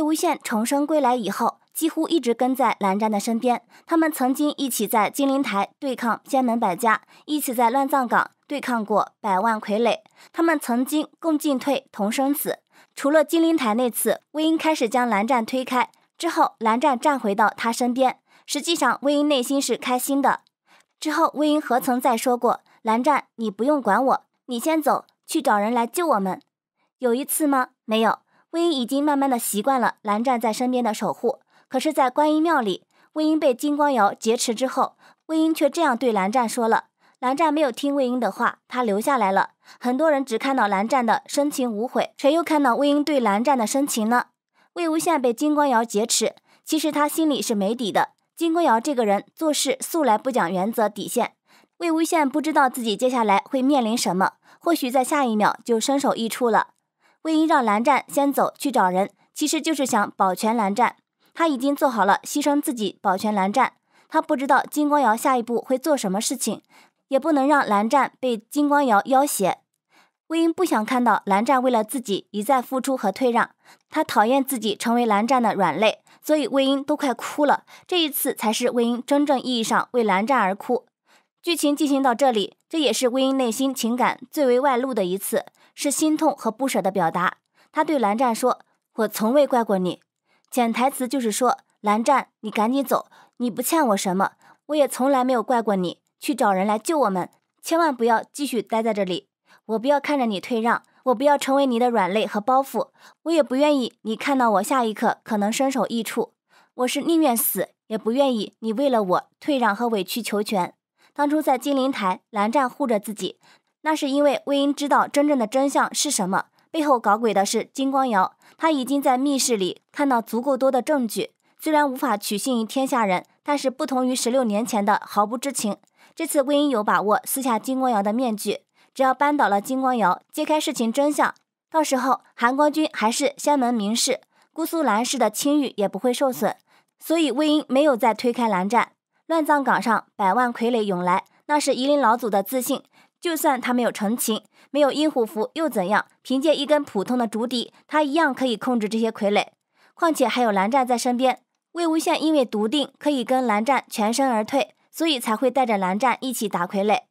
魏无羡重生归来以后，几乎一直跟在蓝湛的身边。他们曾经一起在金陵台对抗仙门百家，一起在乱葬岗对抗过百万傀儡。他们曾经共进退，同生死。除了金陵台那次，魏婴开始将蓝湛推开之后，蓝湛站回到他身边。实际上，魏婴内心是开心的。之后，魏婴何曾再说过“蓝湛，你不用管我，你先走去找人来救我们”？有一次吗？没有。魏婴已经慢慢的习惯了蓝湛在身边的守护，可是，在观音庙里，魏婴被金光瑶劫持之后，魏婴却这样对蓝湛说了。蓝湛没有听魏婴的话，他留下来了。很多人只看到蓝湛的深情无悔，谁又看到魏婴对蓝湛的深情呢？魏无羡被金光瑶劫持，其实他心里是没底的。金光瑶这个人做事素来不讲原则底线，魏无羡不知道自己接下来会面临什么，或许在下一秒就身首异处了。魏婴让蓝湛先走去找人，其实就是想保全蓝湛。他已经做好了牺牲自己保全蓝湛。他不知道金光瑶下一步会做什么事情，也不能让蓝湛被金光瑶要挟。魏婴不想看到蓝湛为了自己一再付出和退让，他讨厌自己成为蓝湛的软肋，所以魏婴都快哭了。这一次才是魏婴真正意义上为蓝湛而哭。剧情进行到这里，这也是魏婴内心情感最为外露的一次，是心痛和不舍的表达。他对蓝湛说：“我从未怪过你。”潜台词就是说：“蓝湛，你赶紧走，你不欠我什么，我也从来没有怪过你。去找人来救我们，千万不要继续待在这里。我不要看着你退让，我不要成为你的软肋和包袱，我也不愿意你看到我下一刻可能身首异处。我是宁愿死，也不愿意你为了我退让和委曲求全。”当初在金陵台，蓝湛护着自己，那是因为魏婴知道真正的真相是什么，背后搞鬼的是金光瑶，他已经在密室里看到足够多的证据，虽然无法取信于天下人，但是不同于十六年前的毫不知情，这次魏婴有把握撕下金光瑶的面具，只要扳倒了金光瑶，揭开事情真相，到时候韩光君还是仙门名士，姑苏蓝氏的清誉也不会受损，所以魏婴没有再推开蓝湛。乱葬岗上，百万傀儡涌来。那是夷陵老祖的自信，就算他没有成亲，没有阴虎符又怎样？凭借一根普通的竹笛，他一样可以控制这些傀儡。况且还有蓝湛在身边。魏无羡因为笃定可以跟蓝湛全身而退，所以才会带着蓝湛一起打傀儡。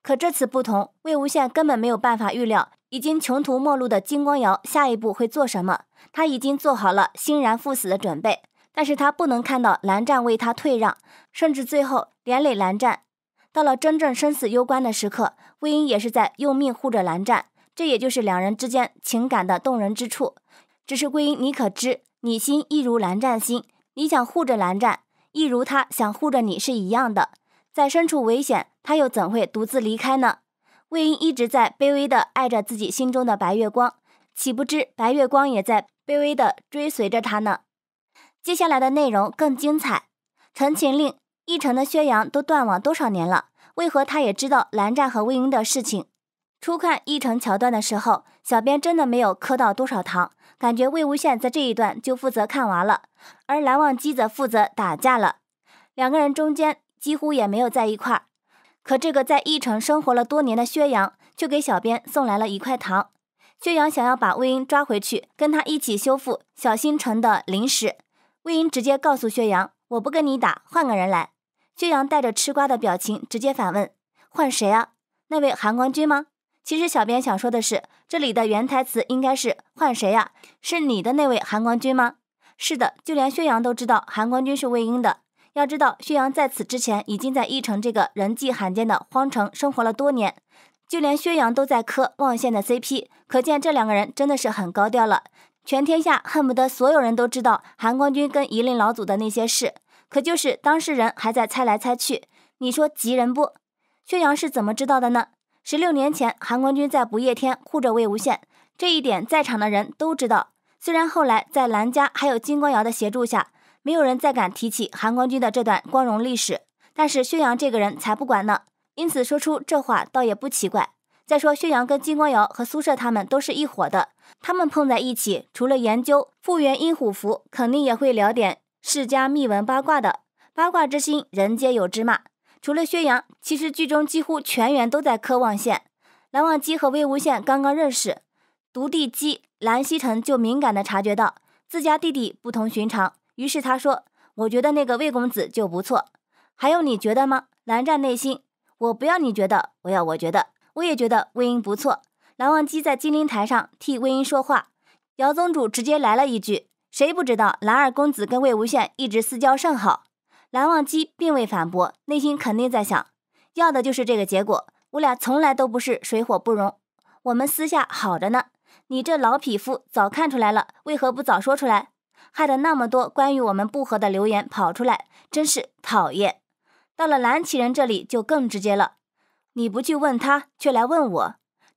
可这次不同，魏无羡根本没有办法预料，已经穷途末路的金光瑶下一步会做什么。他已经做好了欣然赴死的准备。但是他不能看到蓝湛为他退让，甚至最后连累蓝湛。到了真正生死攸关的时刻，魏婴也是在用命护着蓝湛，这也就是两人之间情感的动人之处。只是魏婴，你可知你心亦如蓝湛心？你想护着蓝湛，亦如他想护着你是一样的。在身处危险，他又怎会独自离开呢？魏婴一直在卑微的爱着自己心中的白月光，岂不知白月光也在卑微的追随着他呢？接下来的内容更精彩，《陈情令》一城的薛洋都断网多少年了？为何他也知道蓝湛和魏婴的事情？初看一城桥段的时候，小编真的没有磕到多少糖，感觉魏无羡在这一段就负责看娃了，而蓝忘机则负责打架了，两个人中间几乎也没有在一块儿。可这个在一城生活了多年的薛洋，却给小编送来了一块糖。薛洋想要把魏婴抓回去，跟他一起修复小星辰的灵石。魏婴直接告诉薛洋：“我不跟你打，换个人来。”薛洋带着吃瓜的表情直接反问：“换谁啊？那位韩光君吗？”其实小编想说的是，这里的原台词应该是：“换谁呀？是你的那位韩光君吗？”是的，就连薛洋都知道韩光君是魏婴的。要知道，薛洋在此之前已经在一城这个人迹罕见的荒城生活了多年，就连薛洋都在磕望线的 CP，可见这两个人真的是很高调了。全天下恨不得所有人都知道韩光君跟夷陵老祖的那些事，可就是当事人还在猜来猜去。你说急人不？薛洋是怎么知道的呢？十六年前，韩光君在不夜天护着魏无羡，这一点在场的人都知道。虽然后来在蓝家还有金光瑶的协助下，没有人再敢提起韩光君的这段光荣历史，但是薛洋这个人才不管呢，因此说出这话倒也不奇怪。再说薛洋跟金光瑶和苏射他们都是一伙的。他们碰在一起，除了研究复原阴虎符，肯定也会聊点世家秘闻八卦的。八卦之心，人皆有之嘛。除了薛洋，其实剧中几乎全员都在磕望线。蓝忘机和魏无羡刚刚认识，独孤姬蓝曦臣就敏感地察觉到自家弟弟不同寻常，于是他说：“我觉得那个魏公子就不错。”还有你觉得吗？蓝湛内心：我不要你觉得，我要我觉得。我也觉得魏婴不错。蓝忘机在金陵台上替魏婴说话，姚宗主直接来了一句：“谁不知道蓝二公子跟魏无羡一直私交甚好？”蓝忘机并未反驳，内心肯定在想：要的就是这个结果。我俩从来都不是水火不容，我们私下好着呢。你这老匹夫早看出来了，为何不早说出来？害得那么多关于我们不和的流言跑出来，真是讨厌。到了蓝奇人这里就更直接了，你不去问他，却来问我。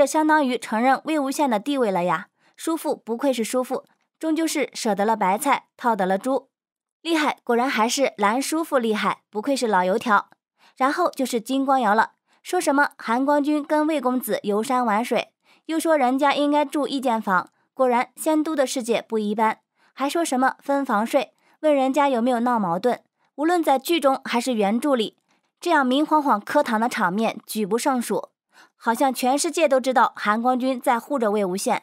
这相当于承认魏无羡的地位了呀！叔父不愧是叔父，终究是舍得了白菜套得了猪，厉害！果然还是蓝叔父厉害，不愧是老油条。然后就是金光瑶了，说什么韩光君跟魏公子游山玩水，又说人家应该住一间房。果然仙都的世界不一般，还说什么分房睡，问人家有没有闹矛盾。无论在剧中还是原著里，这样明晃晃磕糖的场面举不胜数。好像全世界都知道韩光君在护着魏无羡，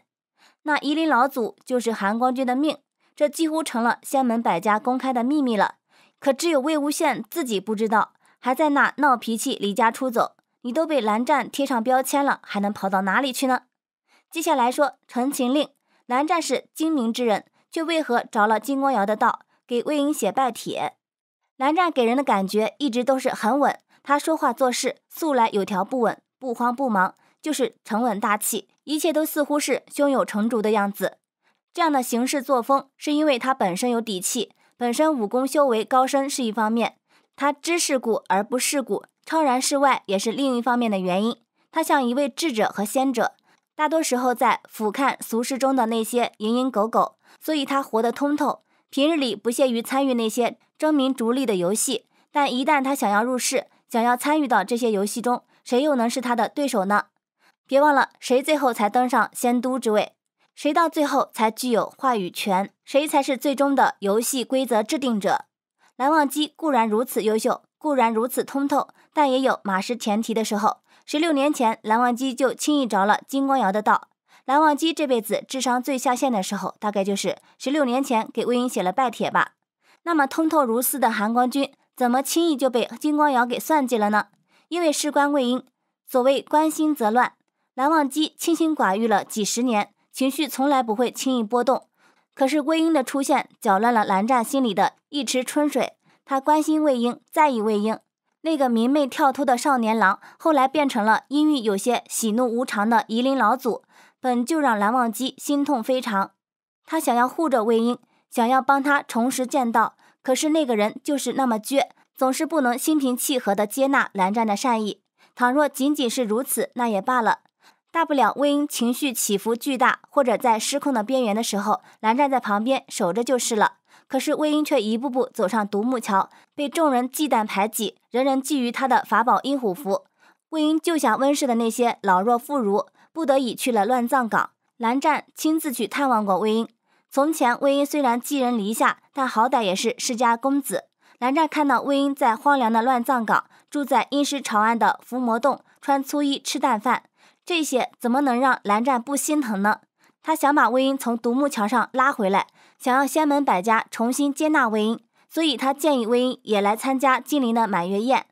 那夷陵老祖就是韩光君的命，这几乎成了仙门百家公开的秘密了。可只有魏无羡自己不知道，还在那闹脾气离家出走。你都被蓝湛贴上标签了，还能跑到哪里去呢？接下来说《陈情令》，蓝湛是精明之人，却为何着了金光瑶的道，给魏婴写拜帖？蓝湛给人的感觉一直都是很稳，他说话做事素来有条不紊。不慌不忙，就是沉稳大气，一切都似乎是胸有成竹的样子。这样的行事作风，是因为他本身有底气，本身武功修为高深是一方面，他知世故而不世故，超然世外也是另一方面的原因。他像一位智者和仙者，大多时候在俯瞰俗世中的那些蝇营狗苟，所以他活得通透。平日里不屑于参与那些争名逐利的游戏，但一旦他想要入世，想要参与到这些游戏中。谁又能是他的对手呢？别忘了，谁最后才登上仙都之位，谁到最后才具有话语权，谁才是最终的游戏规则制定者？蓝忘机固然如此优秀，固然如此通透，但也有马失前蹄的时候。十六年前，蓝忘机就轻易着了金光瑶的道。蓝忘机这辈子智商最下线的时候，大概就是十六年前给魏婴写了拜帖吧。那么通透如斯的韩光君，怎么轻易就被金光瑶给算计了呢？因为事关魏婴，所谓关心则乱。蓝忘机清心寡欲了几十年，情绪从来不会轻易波动。可是魏婴的出现搅乱了蓝湛心里的一池春水。他关心魏婴，在意魏婴。那个明媚跳脱的少年郎，后来变成了阴郁有些喜怒无常的夷陵老祖，本就让蓝忘机心痛非常。他想要护着魏婴，想要帮他重拾剑道，可是那个人就是那么倔。总是不能心平气和地接纳蓝湛的善意。倘若仅仅是如此，那也罢了，大不了魏婴情绪起伏巨大，或者在失控的边缘的时候，蓝湛在旁边守着就是了。可是魏婴却一步步走上独木桥，被众人忌惮排挤，人人觊觎他的法宝阴虎符。魏婴救下温氏的那些老弱妇孺，不得已去了乱葬岗。蓝湛亲自去探望过魏婴。从前魏婴虽然寄人篱下，但好歹也是世家公子。蓝湛看到魏婴在荒凉的乱葬岗，住在阴湿潮岸的伏魔洞，穿粗衣吃淡饭，这些怎么能让蓝湛不心疼呢？他想把魏婴从独木桥上拉回来，想要仙门百家重新接纳魏婴，所以他建议魏婴也来参加金陵的满月宴。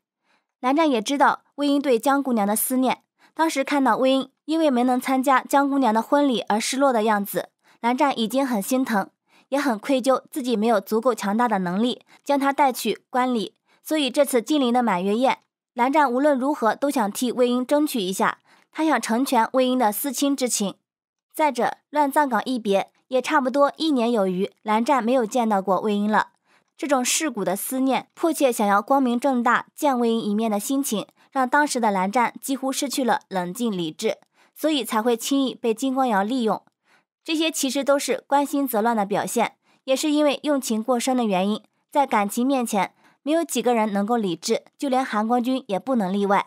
蓝湛也知道魏婴对江姑娘的思念，当时看到魏婴因为没能参加江姑娘的婚礼而失落的样子，蓝湛已经很心疼。也很愧疚，自己没有足够强大的能力将他带去观礼，所以这次金陵的满月宴，蓝湛无论如何都想替魏婴争取一下，他想成全魏婴的思亲之情。再者，乱葬岗一别，也差不多一年有余，蓝湛没有见到过魏婴了，这种世故的思念，迫切想要光明正大见魏婴一面的心情，让当时的蓝湛几乎失去了冷静理智，所以才会轻易被金光瑶利用。这些其实都是关心则乱的表现，也是因为用情过深的原因。在感情面前，没有几个人能够理智，就连韩光君也不能例外。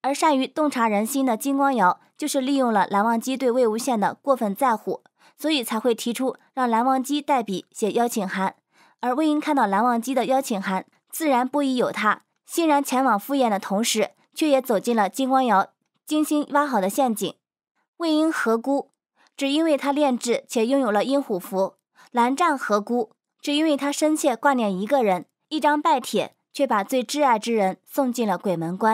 而善于洞察人心的金光瑶，就是利用了蓝忘机对魏无羡的过分在乎，所以才会提出让蓝忘机代笔写邀请函。而魏婴看到蓝忘机的邀请函，自然不疑有他，欣然前往赴宴的同时，却也走进了金光瑶精心挖好的陷阱。魏婴何辜？只因为他炼制且拥有了阴虎符，蓝湛何辜？只因为他深切挂念一个人，一张拜帖却把最挚爱之人送进了鬼门关。